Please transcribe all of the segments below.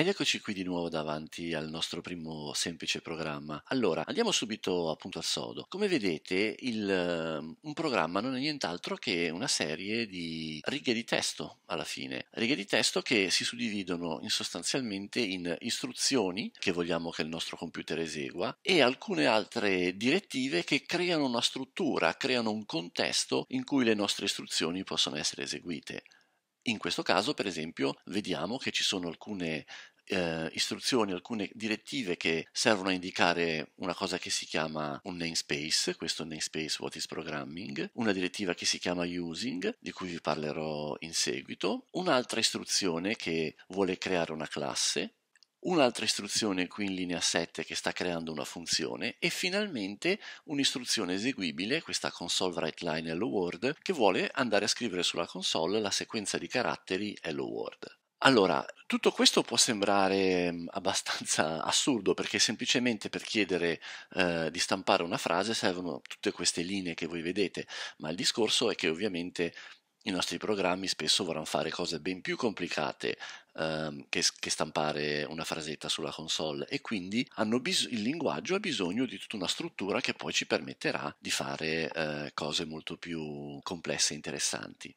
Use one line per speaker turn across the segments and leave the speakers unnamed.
Ed eccoci qui di nuovo davanti al nostro primo semplice programma. Allora, andiamo subito appunto al sodo. Come vedete, il, ehm, un programma non è nient'altro che una serie di righe di testo alla fine. Righe di testo che si suddividono in sostanzialmente in istruzioni che vogliamo che il nostro computer esegua e alcune altre direttive che creano una struttura, creano un contesto in cui le nostre istruzioni possono essere eseguite. In questo caso, per esempio, vediamo che ci sono alcune eh, istruzioni, alcune direttive che servono a indicare una cosa che si chiama un namespace, questo namespace what is programming, una direttiva che si chiama using, di cui vi parlerò in seguito, un'altra istruzione che vuole creare una classe, un'altra istruzione qui in linea 7 che sta creando una funzione e finalmente un'istruzione eseguibile, questa console write line hello world, che vuole andare a scrivere sulla console la sequenza di caratteri hello world. Allora, tutto questo può sembrare mhmm, abbastanza assurdo perché semplicemente per chiedere eh, di stampare una frase servono tutte queste linee che voi vedete, ma il discorso è che ovviamente i nostri programmi spesso vorranno fare cose ben più complicate ehm, che, che, stampare una frasetta sulla console e quindi bis- il linguaggio ha bisogno di tutta una struttura che poi ci permetterà di fare eh, cose molto più complesse e interessanti.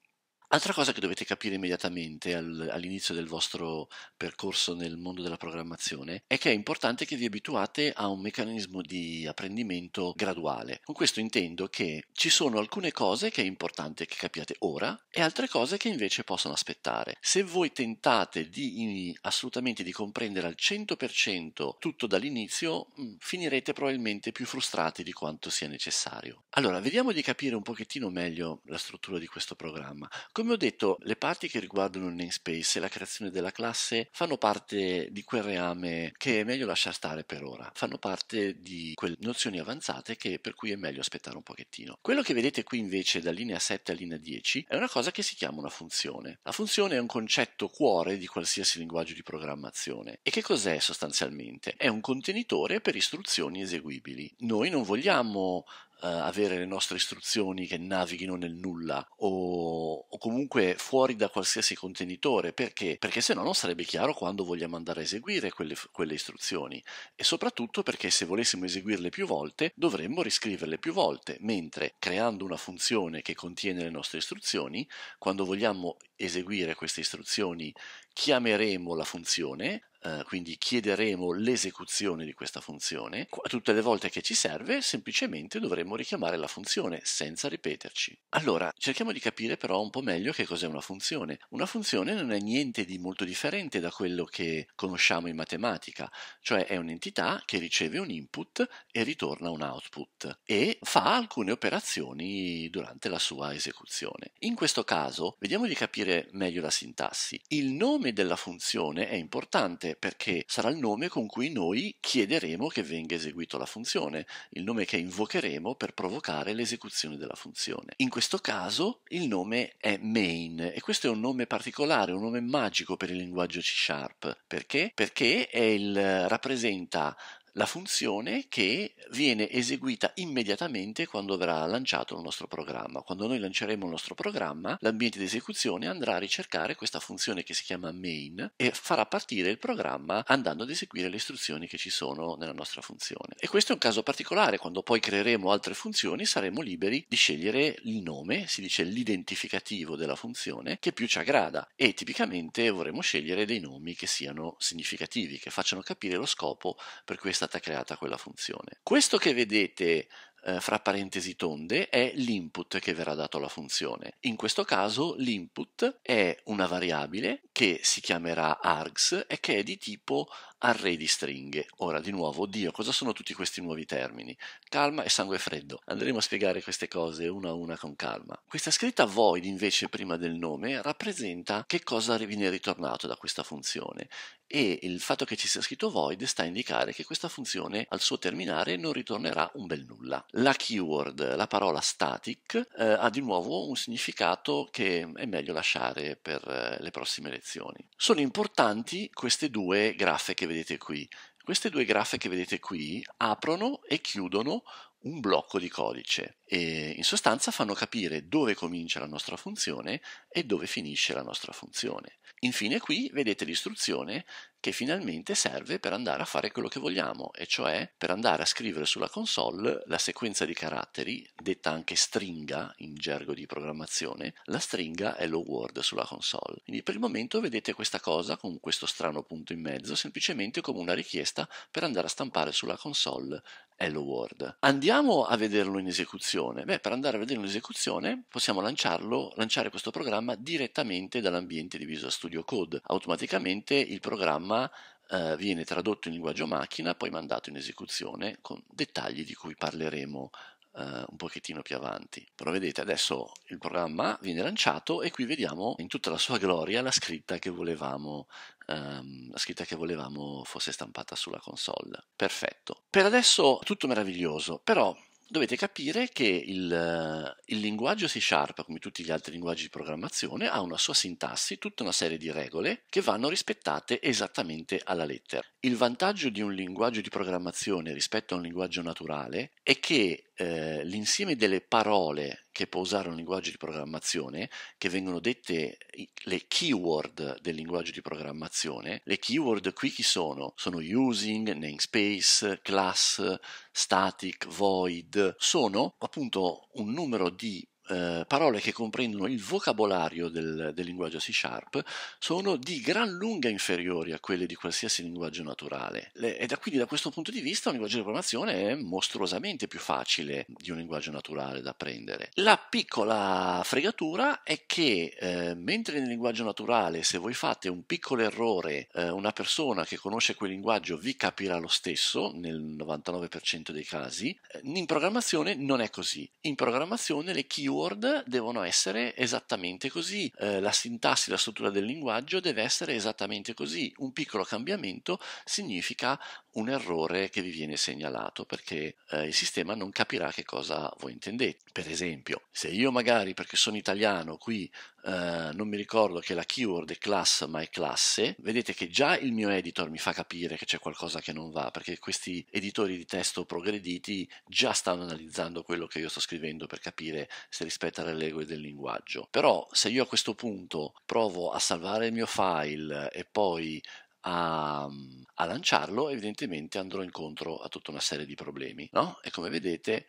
Altra cosa che dovete capire immediatamente al, all'inizio del vostro percorso nel mondo della programmazione è che è importante che vi abituate a un meccanismo di apprendimento graduale. Con questo intendo che ci sono alcune cose che è importante che capiate ora e altre cose che invece possono aspettare. Se voi tentate di, assolutamente di comprendere al 100% tutto dall'inizio, mm, finirete probabilmente più frustrati di quanto sia necessario. Allora, vediamo di capire un pochettino meglio la struttura di questo programma. Come come ho detto, le parti che riguardano il namespace e la creazione della classe fanno parte di quel reame che è meglio lasciare stare per ora, fanno parte di quelle nozioni avanzate che, per cui è meglio aspettare un pochettino. Quello che vedete qui invece da linea 7 a linea 10 è una cosa che si chiama una funzione. La funzione è un concetto cuore di qualsiasi linguaggio di programmazione. E che cos'è sostanzialmente? È un contenitore per istruzioni eseguibili. Noi non vogliamo eh, avere le nostre istruzioni che navighino nel nulla o, o comunque fuori da qualsiasi contenitore, perché? Perché se no non sarebbe chiaro quando vogliamo andare a eseguire quelle, quelle istruzioni e soprattutto perché se volessimo eseguirle più volte dovremmo riscriverle più volte, mentre creando una funzione che contiene le nostre istruzioni, quando vogliamo eseguire queste istruzioni chiameremo la funzione, eh, quindi chiederemo l'esecuzione di questa funzione. Tutte le volte che ci serve semplicemente dovremo richiamare la funzione senza ripeterci. Allora, cerchiamo di capire però un po' meglio che cos'è una funzione. Una funzione non è niente di molto differente da quello che conosciamo in matematica, cioè è un'entità che riceve un input e ritorna un output e fa alcune operazioni durante la sua esecuzione. In questo caso, vediamo di capire meglio la sintassi. Il nome della funzione è importante perché sarà il nome con cui noi chiederemo che venga eseguita la funzione, il nome che invocheremo per provocare l'esecuzione della funzione. In questo caso il nome è main e questo è un nome particolare, un nome magico per il linguaggio C Sharp. Perché? Perché il, eh, rappresenta la funzione che viene eseguita immediatamente quando verrà lanciato il nostro programma. Quando noi lanceremo il nostro programma, l'ambiente di esecuzione andrà a ricercare questa funzione che si chiama main e farà partire il programma andando ad eseguire le istruzioni che ci sono nella nostra funzione. E questo è un caso particolare, quando poi creeremo altre funzioni saremo liberi di scegliere il nome, si dice l'identificativo della funzione, che più ci aggrada e tipicamente vorremmo scegliere dei nomi che siano significativi, che facciano capire lo scopo per questa è stata creata quella funzione. Questo che vedete eh, fra parentesi tonde è l'input che verrà dato alla funzione. In questo caso l'input è una variabile che si chiamerà args e che è di tipo array di stringhe. Ora di nuovo, oddio, cosa sono tutti questi nuovi termini? Calma e sangue freddo. Andremo a spiegare queste cose una a una con calma. Questa scritta void invece prima del nome rappresenta che cosa viene ritornato da questa funzione e il fatto che ci sia scritto void sta a indicare che questa funzione al suo terminare non ritornerà un bel nulla. La keyword, la parola static, eh, ha di nuovo un significato che è meglio lasciare per eh, le prossime lezioni. Sono importanti queste due graffe che vedete vedete qui. Queste due graffe che vedete qui aprono e chiudono un blocco di codice e in sostanza fanno capire dove comincia la nostra funzione e dove finisce la nostra funzione. Infine qui vedete l'istruzione che finalmente serve per andare a fare quello che vogliamo, e cioè per andare a scrivere sulla console la sequenza di caratteri, detta anche stringa in gergo di programmazione, la stringa hello world sulla console. Quindi per il momento vedete questa cosa con questo strano punto in mezzo semplicemente come una richiesta per andare a stampare sulla console Hello World. Andiamo a vederlo in esecuzione. Beh, per andare a vederlo in esecuzione possiamo lanciarlo, lanciare questo programma direttamente dall'ambiente di Visual Studio Code. Automaticamente il programma programma eh, viene tradotto in linguaggio macchina, poi mandato in esecuzione con dettagli di cui parleremo Uh, un pochettino più avanti. Però vedete, adesso il programma viene lanciato e qui vediamo in tutta la sua gloria la scritta che volevamo, um, la scritta che volevamo fosse stampata sulla console. Perfetto. Per adesso tutto meraviglioso, però dovete capire che il, il linguaggio C Sharp, come tutti gli altri linguaggi di programmazione, ha una sua sintassi, tutta una serie di regole che vanno rispettate esattamente alla lettera. Il vantaggio di un linguaggio di programmazione rispetto a un linguaggio naturale è che eh, l'insieme delle parole che può usare un linguaggio di programmazione, che vengono dette le keyword del linguaggio di programmazione, le keyword qui chi sono? Sono using, namespace, class, static, void, sono appunto un numero di eh, parole che comprendono il vocabolario del, del linguaggio C Sharp sono di gran lunga inferiori a quelle di qualsiasi linguaggio naturale. Le, e da, quindi da questo punto di vista un linguaggio di programmazione è mostruosamente più facile di un linguaggio naturale da apprendere. La piccola fregatura è che eh, mentre nel linguaggio naturale se voi fate un piccolo errore eh, una persona che conosce quel linguaggio vi capirà lo stesso nel 99% dei casi, eh, in programmazione non è così. In programmazione le keyword keyword devono essere esattamente così, eh, la sintassi, la struttura del linguaggio deve essere esattamente così, un piccolo cambiamento significa un errore che vi viene segnalato perché eh, il sistema non capirà che cosa voi intendete. Per esempio, se io magari perché sono italiano qui eh, non mi ricordo che la keyword è class ma è classe, vedete che già il mio editor mi fa capire che c'è qualcosa che non va perché questi editori di testo progrediti già stanno analizzando quello che io sto scrivendo per capire se rispetta le regole del linguaggio. Però se io a questo punto provo a salvare il mio file e poi a, mm, a lanciarlo, evidentemente andrò incontro a tutta una serie di problemi. No? E come vedete,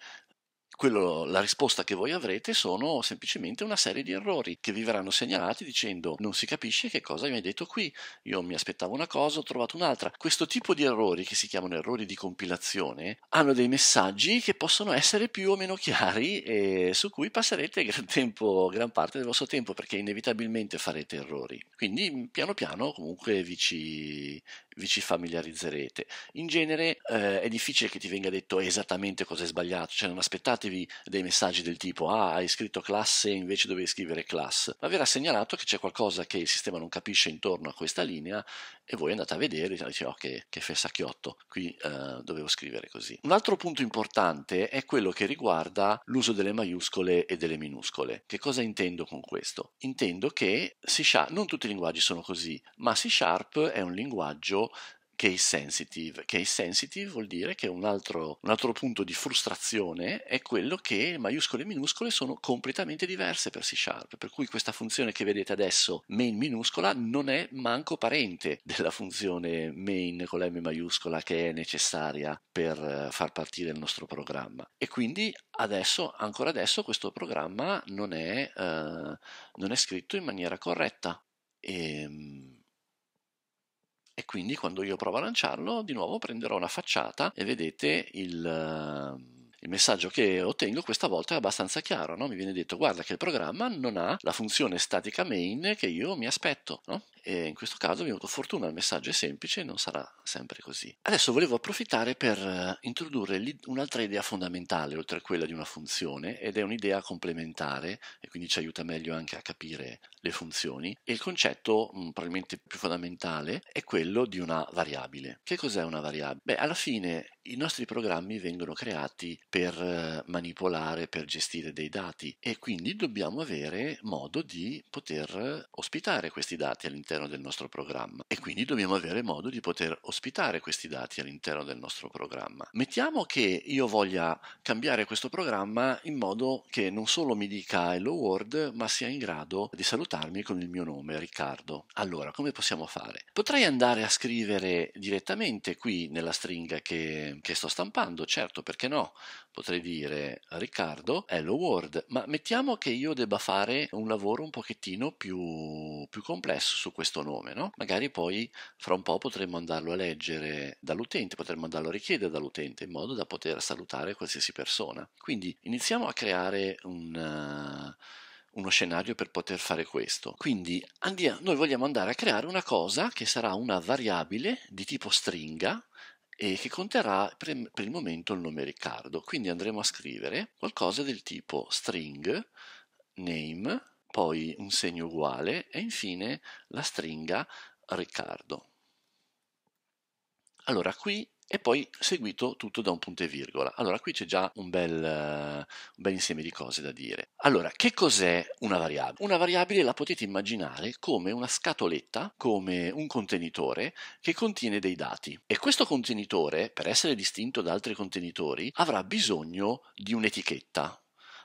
quello, la risposta che voi avrete sono semplicemente una serie di errori che vi verranno segnalati dicendo non si capisce che cosa mi hai detto qui, io mi aspettavo una cosa, ho trovato un'altra. Questo tipo di errori, che si chiamano errori di compilazione, hanno dei messaggi che possono essere più o meno chiari e su cui passerete gran, tempo, gran parte del vostro tempo perché inevitabilmente farete errori. Quindi piano piano comunque vi ci, vi ci familiarizzerete. In genere eh, è difficile che ti venga detto esattamente cosa è sbagliato, cioè non aspettatevi dei messaggi del tipo ah hai scritto classe e invece dovevi scrivere class, ma verrà segnalato che c'è qualcosa che il sistema non capisce intorno a questa linea e voi andate a vedere e dite oh che, che fessacchiotto, qui eh, dovevo scrivere così. Un altro punto importante è quello che riguarda l'uso delle maiuscole e delle minuscole. Che cosa intendo con questo? Intendo che C Sharp, non tutti i linguaggi sono così, ma C Sharp è un linguaggio case sensitive. Case sensitive vuol dire che un altro, un altro, punto di frustrazione è quello che maiuscole e minuscole sono completamente diverse per C Sharp, per cui questa funzione che vedete adesso main minuscola non è manco parente della funzione main con la M maiuscola che è necessaria per eh, far partire il nostro programma. E quindi adesso, ancora adesso, questo programma non è, eh, non è scritto in maniera corretta. Ehm e quindi quando io provo a lanciarlo di nuovo prenderò una facciata e vedete il, ehm, il messaggio che ottengo questa volta è abbastanza chiaro, no? mi viene detto guarda che il programma non ha la funzione statica main che io mi aspetto, no? e in questo caso mi ha avuto fortuna, il messaggio è semplice e non sarà sempre così. Adesso volevo approfittare per eh, introdurre un'altra idea fondamentale oltre a quella di una funzione ed è un'idea complementare e quindi ci aiuta meglio anche a capire le funzioni e il concetto mm, probabilmente più fondamentale è quello di una variabile. Che cos'è una variabile? Beh, alla fine i nostri programmi vengono creati per eh, manipolare, per gestire dei dati e quindi dobbiamo avere modo di poter ospitare questi dati all'interno all'interno del nostro programma e quindi dobbiamo avere modo di poter ospitare questi dati all'interno del nostro programma. Mettiamo che io voglia cambiare questo programma in modo che non solo mi dica hello world, ma sia in grado di salutarmi con il mio nome Riccardo. Allora, come possiamo fare? Potrei andare a scrivere direttamente qui nella stringa che, che sto stampando, certo, perché no? potrei dire Riccardo, hello world, ma mettiamo che io debba fare un lavoro un pochettino più, più complesso su questo nome, no? Magari poi fra un po' potremmo andarlo a leggere dall'utente, potremmo andarlo a richiedere dall'utente in modo da poter salutare qualsiasi persona. Quindi iniziamo a creare un eh, uno scenario per poter fare questo. Quindi andiamo, noi vogliamo andare a creare una cosa che sarà una variabile di tipo stringa e che conterrà per, il momento il nome Riccardo. Quindi andremo a scrivere qualcosa del tipo string name, poi un segno uguale e infine la stringa Riccardo. Allora qui e poi seguito tutto da un punto e virgola. Allora, qui c'è già un bel, un bel, insieme di cose da dire. Allora, che cos'è una variabile? Una variabile la potete immaginare come una scatoletta, come un contenitore che contiene dei dati. E questo contenitore, per essere distinto da altri contenitori, avrà bisogno di un'etichetta,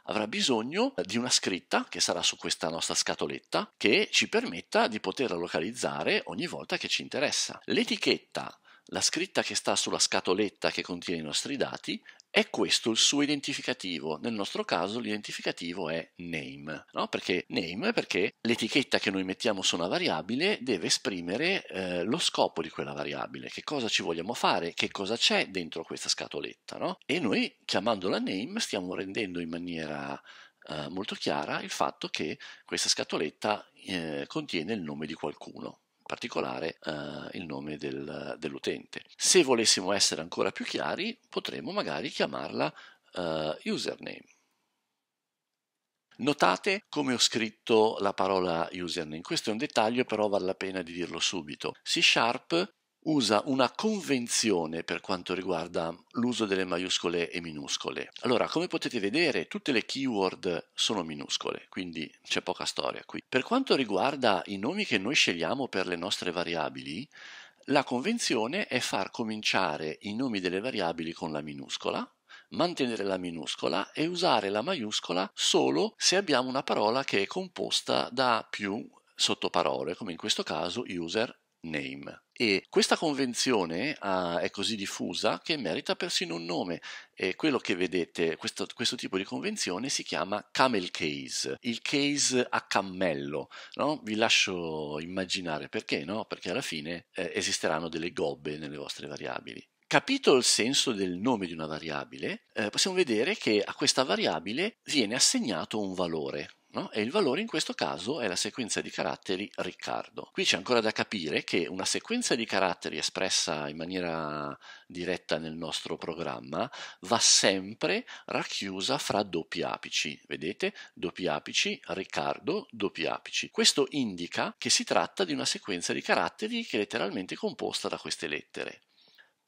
avrà bisogno di una scritta che sarà su questa nostra scatoletta che ci permetta di poterla localizzare ogni volta che ci interessa. L'etichetta la scritta che sta sulla scatoletta che contiene i nostri dati è questo il suo identificativo. Nel nostro caso l'identificativo è name, no? Perché name? Perché l'etichetta che noi mettiamo su una variabile deve esprimere eh, lo scopo di quella variabile, che cosa ci vogliamo fare, che cosa c'è dentro questa scatoletta, no? E noi chiamandola name stiamo rendendo in maniera eh, molto chiara il fatto che questa scatoletta eh, contiene il nome di qualcuno particolare eh, il nome del, dell'utente. Se volessimo essere ancora più chiari, potremmo magari chiamarla eh, username. Notate come ho scritto la parola username, questo è un dettaglio però vale la pena di dirlo subito. C Sharp usa una convenzione per quanto riguarda l'uso delle maiuscole e minuscole. Allora, come potete vedere, tutte le keyword sono minuscole, quindi c'è poca storia qui. Per quanto riguarda i nomi che noi scegliamo per le nostre variabili, la convenzione è far cominciare i nomi delle variabili con la minuscola, mantenere la minuscola e usare la maiuscola solo se abbiamo una parola che è composta da più sottoparole, come in questo caso user name e questa convenzione ah, è così diffusa che merita persino un nome e quello che vedete, questo, questo, tipo di convenzione si chiama camel case, il case a cammello, no? vi lascio immaginare perché no? Perché alla fine eh, esisteranno delle gobbe nelle vostre variabili. Capito il senso del nome di una variabile, eh, possiamo vedere che a questa variabile viene assegnato un valore, No? E il valore in questo caso è la sequenza di caratteri Riccardo. Qui c'è ancora da capire che una sequenza di caratteri espressa in maniera diretta nel nostro programma va sempre racchiusa fra doppi apici. Vedete? Doppi apici, Riccardo, doppi apici. Questo indica che si tratta di una sequenza di caratteri che è letteralmente composta da queste lettere.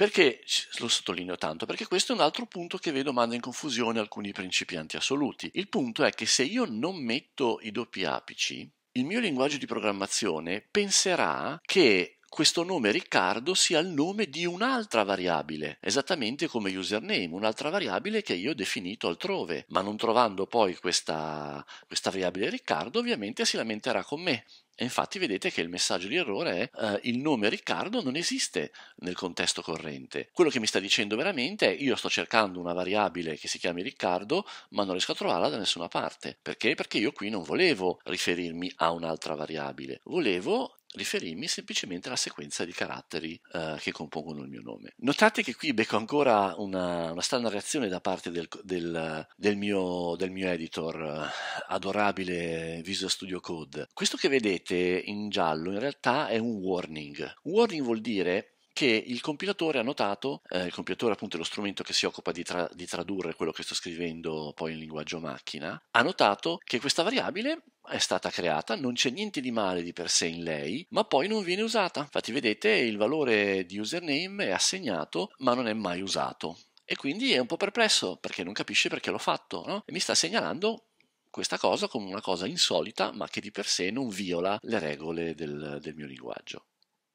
Perché lo sottolineo tanto? Perché questo è un altro punto che vedo manda in confusione alcuni principianti assoluti. Il punto è che se io non metto i doppi apici, il mio linguaggio di programmazione penserà che questo nome Riccardo sia il nome di un'altra variabile, esattamente come username, un'altra variabile che io ho definito altrove, ma non trovando poi questa, questa variabile Riccardo ovviamente si lamenterà con me e infatti vedete che il messaggio di errore è eh, il nome Riccardo non esiste nel contesto corrente. Quello che mi sta dicendo veramente è io sto cercando una variabile che si chiami Riccardo, ma non riesco a trovarla da nessuna parte. Perché? Perché io qui non volevo riferirmi a un'altra variabile, volevo riferirmi semplicemente alla sequenza di caratteri eh, che compongono il mio nome. Notate che qui becco ancora una, una strana reazione da parte del, del, del, mio, del mio, editor eh, adorabile Visual Studio Code. Questo che vedete in giallo in realtà è un warning. Warning vuol dire che il compilatore ha notato, eh, il compilatore appunto è lo strumento che si occupa di, tra- di, tradurre quello che sto scrivendo poi in linguaggio macchina, ha notato che questa variabile è stata creata, non c'è niente di male di per sé in lei, ma poi non viene usata. Infatti vedete il valore di username è assegnato ma non è mai usato. E quindi è un po' perplesso perché non capisce perché l'ho fatto, no? E mi sta segnalando questa cosa come una cosa insolita ma che di per sé non viola le regole del, del mio linguaggio.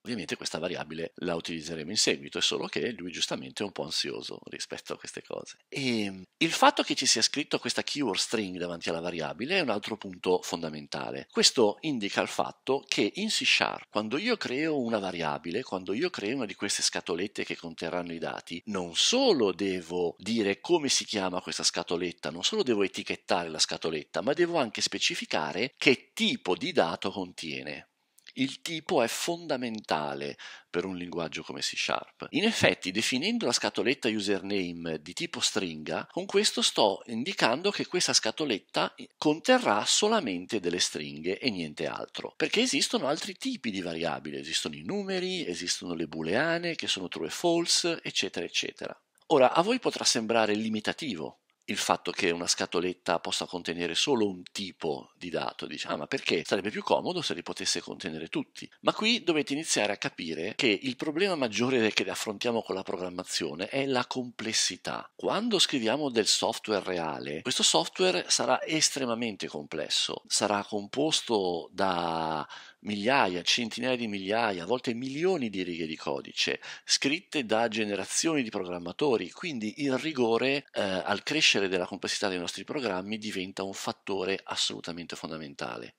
Ovviamente questa variabile la utilizzeremo in seguito, è solo che lui giustamente è un po' ansioso rispetto a queste cose. E ehm, il fatto che ci sia scritto questa keyword string davanti alla variabile è un altro punto fondamentale. Questo indica il fatto che in C Sharp, quando io creo una variabile, quando io creo una di queste scatolette che conterranno i dati, non solo devo dire come si chiama questa scatoletta, non solo devo etichettare la scatoletta, ma devo anche specificare che tipo di dato contiene il tipo è fondamentale per un linguaggio come C Sharp. In effetti, definendo la scatoletta username di tipo stringa, con questo sto indicando che questa scatoletta conterrà solamente delle stringhe e niente altro, perché esistono altri tipi di variabili, esistono i numeri, esistono le booleane che sono true e false, eccetera, eccetera. Ora, a voi potrà sembrare limitativo il fatto che una scatoletta possa contenere solo un tipo di dato, diciamo, perché sarebbe più comodo se li potesse contenere tutti. Ma qui dovete iniziare a capire che il problema maggiore che affrontiamo con la programmazione è la complessità. Quando scriviamo del software reale, questo software sarà estremamente complesso, sarà composto da migliaia, centinaia di migliaia, a volte milioni di righe di codice, scritte da generazioni di programmatori, quindi il rigore eh, al crescere della complessità dei nostri programmi diventa un fattore assolutamente fondamentale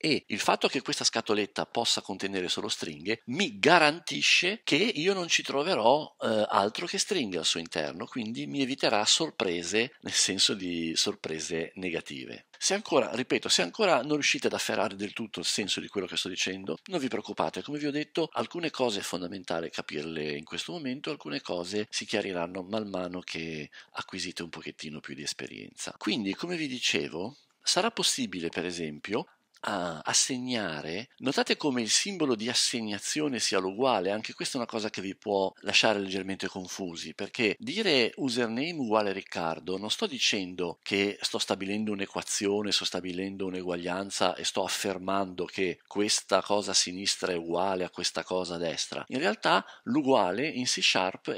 e il fatto che questa scatoletta possa contenere solo stringhe mi garantisce che io non ci troverò eh, altro che stringhe al suo interno, quindi mi eviterà sorprese nel senso di sorprese negative. Se ancora, ripeto, se ancora non riuscite ad afferrare del tutto il senso di quello che sto dicendo, non vi preoccupate, come vi ho detto, alcune cose è fondamentale capirle in questo momento, alcune cose si chiariranno man mano che acquisite un pochettino più di esperienza. Quindi, come vi dicevo, sarà possibile, per esempio, a assegnare, notate come il simbolo di assegnazione sia l'uguale, anche questa è una cosa che vi può lasciare leggermente confusi, perché dire username uguale Riccardo non sto dicendo che sto stabilendo un'equazione, sto stabilendo un'eguaglianza e sto affermando che questa cosa a sinistra è uguale a questa cosa a destra. In realtà l'uguale in C Sharp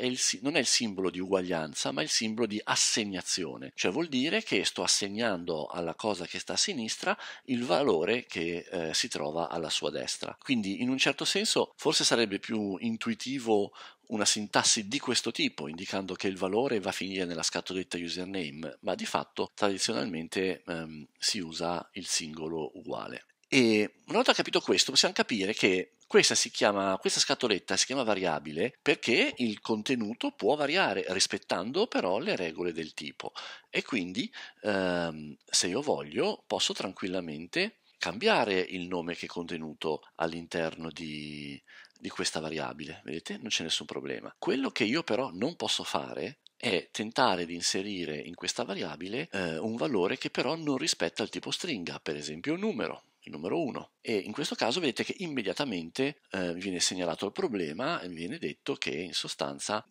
non è il simbolo di uguaglianza, ma il simbolo di assegnazione, cioè vuol dire che sto assegnando alla cosa che sta a sinistra il valore cuore che eh, si trova alla sua destra. Quindi in un certo senso forse sarebbe più intuitivo una sintassi di questo tipo, indicando che il valore va a finire nella scatoletta username, ma di fatto tradizionalmente ehm, si usa il singolo uguale. E una volta capito questo, possiamo capire che questa, chiama, questa, scatoletta si chiama variabile perché il contenuto può variare rispettando però le regole del tipo. E quindi, ehm, se io voglio, posso tranquillamente cambiare il nome che è contenuto all'interno di, di questa variabile, vedete? Non c'è nessun problema. Quello che io però non posso fare è tentare di inserire in questa variabile eh, un valore che però non rispetta il tipo stringa, per esempio un numero, il numero 1. E in questo caso vedete che immediatamente eh, viene segnalato il problema e viene detto che in sostanza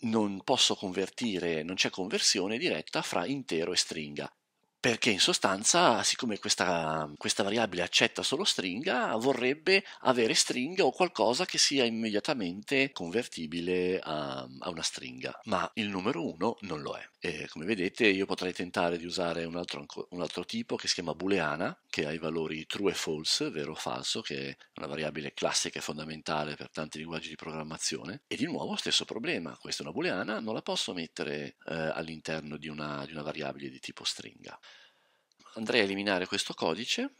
non posso convertire, non c'è conversione diretta fra intero e stringa perché in sostanza, siccome questa, questa, variabile accetta solo stringa, vorrebbe avere stringa o qualcosa che sia immediatamente convertibile a, a una stringa, ma il numero 1 non lo è. E come vedete io potrei tentare di usare un altro, un altro, tipo che si chiama booleana, che ha i valori true e false, vero o falso, che è una variabile classica e fondamentale per tanti linguaggi di programmazione, e di nuovo stesso problema, questa è una booleana, non la posso mettere eh, all'interno di una, di una variabile di tipo stringa andrei a eliminare questo codice.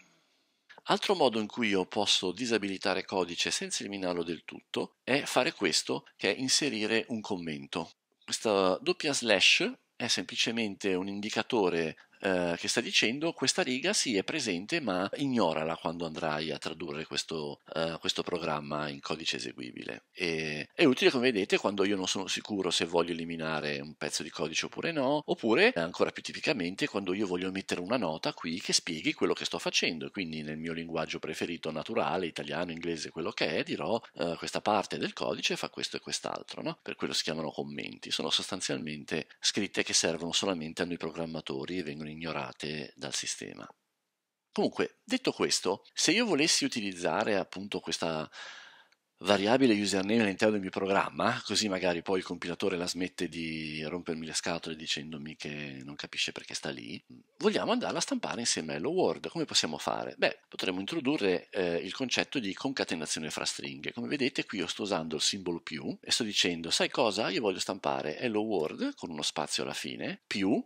Altro modo in cui io posso disabilitare codice senza eliminarlo del tutto è fare questo, che è inserire un commento. Questa doppia slash è semplicemente un indicatore eh, che sta dicendo questa riga sì è presente ma ignorala quando andrai a tradurre questo, eh, questo programma in codice eseguibile. E, è utile come vedete quando io non sono sicuro se voglio eliminare un pezzo di codice oppure no, oppure eh, ancora più tipicamente quando io voglio mettere una nota qui che spieghi quello che sto facendo, quindi nel mio linguaggio preferito naturale, italiano, inglese, quello che è, dirò eh, questa parte del codice fa questo e quest'altro, no? per quello si chiamano commenti, sono sostanzialmente scritte che servono solamente a noi programmatori e vengono ignorate dal sistema. Comunque, detto questo, se io volessi utilizzare appunto questa variabile username all'interno del mio programma, così magari poi il compilatore la smette di rompermi le scatole dicendomi che non capisce perché sta lì, vogliamo andarla a stampare insieme a Hello World. Come possiamo fare? Beh, potremmo introdurre eh, il concetto di concatenazione fra stringhe. Come vedete qui io sto usando il simbolo più e sto dicendo, sai cosa? Io voglio stampare hello World con uno spazio alla fine, più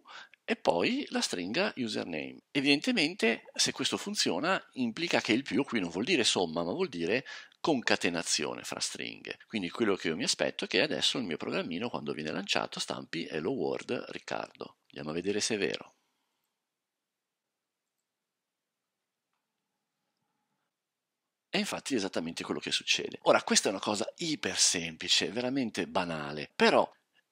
e poi la stringa username. Evidentemente se questo funziona implica che il più qui non vuol dire somma ma vuol dire concatenazione fra stringhe. Quindi quello che io mi aspetto è che adesso il mio programmino quando viene lanciato stampi hello world Riccardo. Andiamo a vedere se è vero. E infatti è esattamente quello che succede. Ora, questa è una cosa iper semplice, veramente banale, però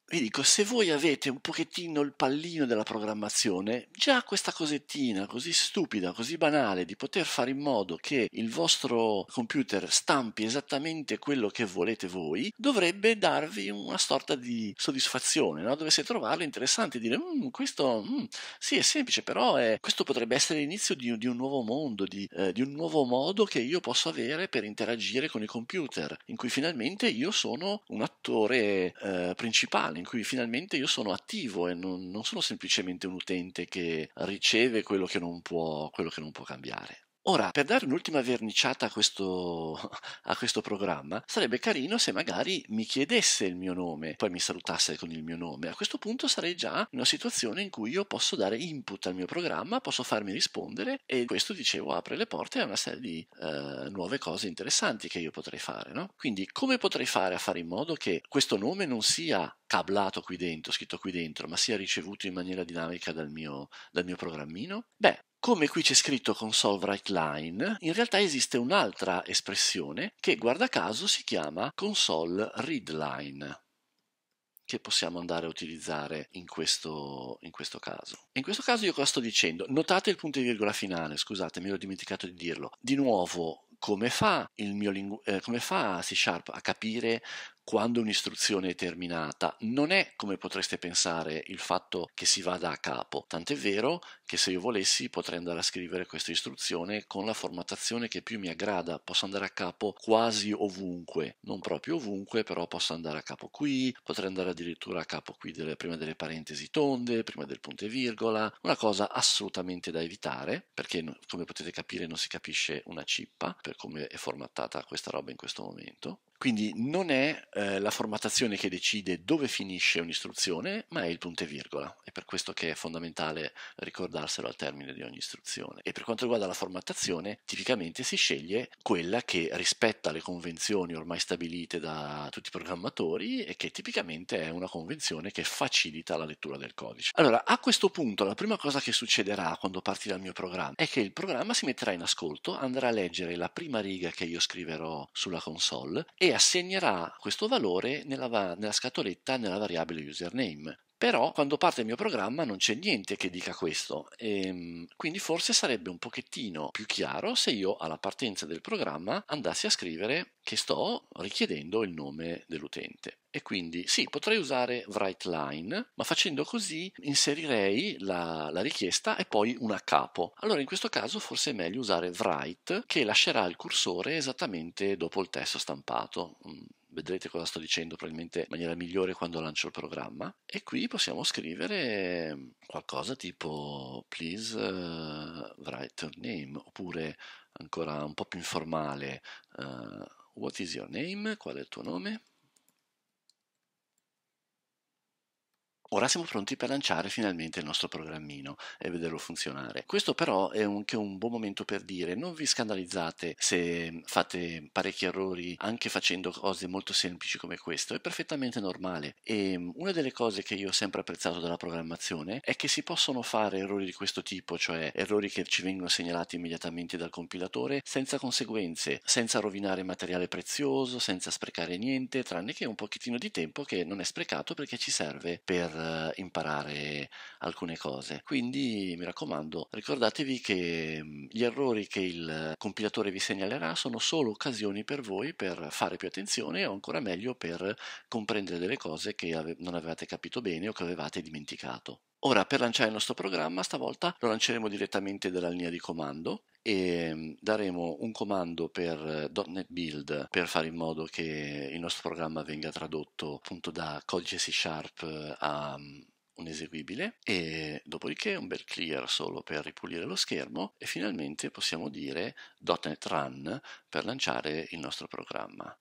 vi dico, se voi avete un pochettino il pallino della programmazione, già questa cosettina così stupida, così banale, di poter fare in modo che il vostro computer stampi esattamente quello che volete voi, dovrebbe darvi una sorta di soddisfazione, no? dovesse trovarlo interessante, dire, mm, questo mh, mm, sì è semplice, però è, eh, questo potrebbe essere l'inizio di, di un nuovo mondo, di, eh, di un nuovo modo che io posso avere per interagire con i computer, in cui finalmente io sono un attore eh, principale in cui finalmente io sono attivo e non, non sono semplicemente un utente che riceve quello che non può, quello che non può cambiare. Ora, per dare un'ultima verniciata a questo, a questo programma, sarebbe carino se magari mi chiedesse il mio nome, poi mi salutasse con il mio nome. A questo punto sarei già in una situazione in cui io posso dare input al mio programma, posso farmi rispondere e questo, dicevo, apre le porte a una serie di eh, nuove cose interessanti che io potrei fare. No? Quindi come potrei fare a fare in modo che questo nome non sia cablato qui dentro, scritto qui dentro, ma sia ricevuto in maniera dinamica dal mio, dal mio programmino? Beh, come qui c'è scritto con solvright line, in realtà esiste un'altra espressione che guarda caso si chiama console read line che possiamo andare a utilizzare in questo, in questo, caso. In questo caso io cosa sto dicendo? Notate il punto di virgola finale, scusate, mi ero dimenticato di dirlo. Di nuovo, come fa, il mio lingu- eh, come fa C Sharp a capire quando un'istruzione è terminata non è come potreste pensare il fatto che si vada a capo, tant'è vero che se io volessi potrei andare a scrivere questa istruzione con la formattazione che più mi aggrada, posso andare a capo quasi ovunque, non proprio ovunque, però posso andare a capo qui, potrei andare addirittura a capo qui delle, prima delle parentesi tonde, prima del punto e virgola, una cosa assolutamente da evitare perché come potete capire non si capisce una cippa per come è formattata questa roba in questo momento quindi non è eh, la formattazione che decide dove finisce un'istruzione, ma è il punto e virgola. È per questo che è fondamentale ricordarselo al termine di ogni istruzione. E per quanto riguarda la formattazione, tipicamente si sceglie quella che rispetta le convenzioni ormai stabilite da tutti i programmatori e che tipicamente è una convenzione che facilita la lettura del codice. Allora, a questo punto la prima cosa che succederà quando partirà il mio programma è che il programma si metterà in ascolto, andrà a leggere la prima riga che io scriverò sulla console e assegnerà questo valore nella, nella scatoletta nella variabile username. Però quando parte il mio programma non c'è niente che dica questo, e, ehm, quindi forse sarebbe un pochettino più chiaro se io alla partenza del programma andassi a scrivere che sto richiedendo il nome dell'utente. E quindi sì, potrei usare write line, ma facendo così inserirei la, la, richiesta e poi una capo. Allora in questo caso forse è meglio usare write che lascerà il cursore esattamente dopo il testo stampato. Mm vedrete cosa sto dicendo probabilmente in maniera migliore quando lancio il programma e qui possiamo scrivere qualcosa tipo please uh, write your name oppure ancora un po' più informale uh, what is your name, qual è il tuo nome Ora siamo pronti per lanciare finalmente il nostro programmino e vederlo funzionare. Questo però è anche un buon momento per dire non vi scandalizzate se fate parecchi errori anche facendo cose molto semplici come questo, è perfettamente normale e ehm, una delle cose che io ho sempre apprezzato della programmazione è che si possono fare errori di questo tipo, cioè errori che ci vengono segnalati immediatamente dal compilatore senza conseguenze, senza rovinare materiale prezioso, senza sprecare niente, tranne che un pochettino di tempo che non è sprecato perché ci serve per eh, imparare alcune cose. Quindi mi raccomando, ricordatevi che mm, gli errori che il compilatore vi segnalerà sono solo occasioni per voi per fare più attenzione o ancora meglio per comprendere delle cose che non avevate capito bene o che avevate dimenticato. Ora per lanciare il nostro programma stavolta lo lanceremo direttamente dalla linea di comando e mm, daremo un comando per eh, .NET Build per fare in modo che il nostro programma venga tradotto appunto da codice C Sharp eh, a mm, un eseguibile e dopodiché un bel clear solo per ripulire lo schermo e finalmente possiamo dire .NET Run per lanciare il nostro programma.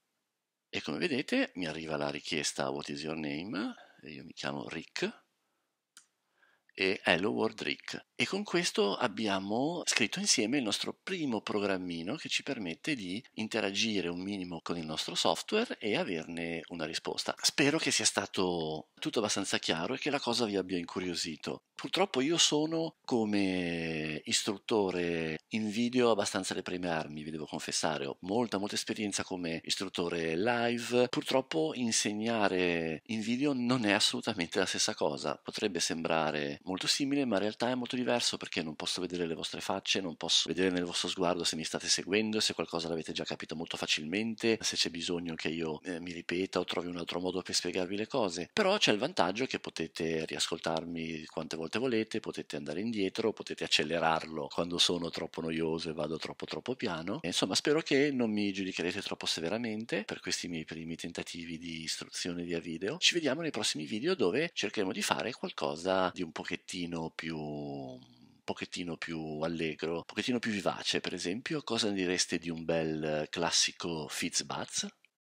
E come vedete mi arriva la richiesta What is your name? Io mi chiamo Rick e Hello World Rick. E con questo abbiamo scritto insieme il nostro primo programmino che ci permette di interagire un minimo con il nostro software e averne una risposta. Spero che sia stato tutto abbastanza chiaro e che la cosa vi abbia incuriosito. Purtroppo io sono come istruttore in video abbastanza le prime armi, vi devo confessare, ho molta molta esperienza come istruttore live. Purtroppo insegnare in video non è assolutamente la stessa cosa, potrebbe sembrare molto simile, ma in realtà è molto diverso perché non posso vedere le vostre facce, non posso vedere nel vostro sguardo se mi state seguendo, se qualcosa l'avete già capito molto facilmente, se c'è bisogno che io eh, mi ripeta o trovi un altro modo per spiegarvi le cose. Però c'è il vantaggio che potete riascoltarmi quante volte volete, potete andare indietro, potete accelerarlo quando sono troppo noioso e vado troppo troppo piano. E insomma, spero che non mi giudicherete troppo severamente per questi miei primi tentativi di istruzione via video. Ci vediamo nei prossimi video dove cercheremo di fare qualcosa di un pochino pochettino più pochettino più allegro, un pochettino più vivace, per esempio, cosa direste di un bel eh, classico Fizzbuzz?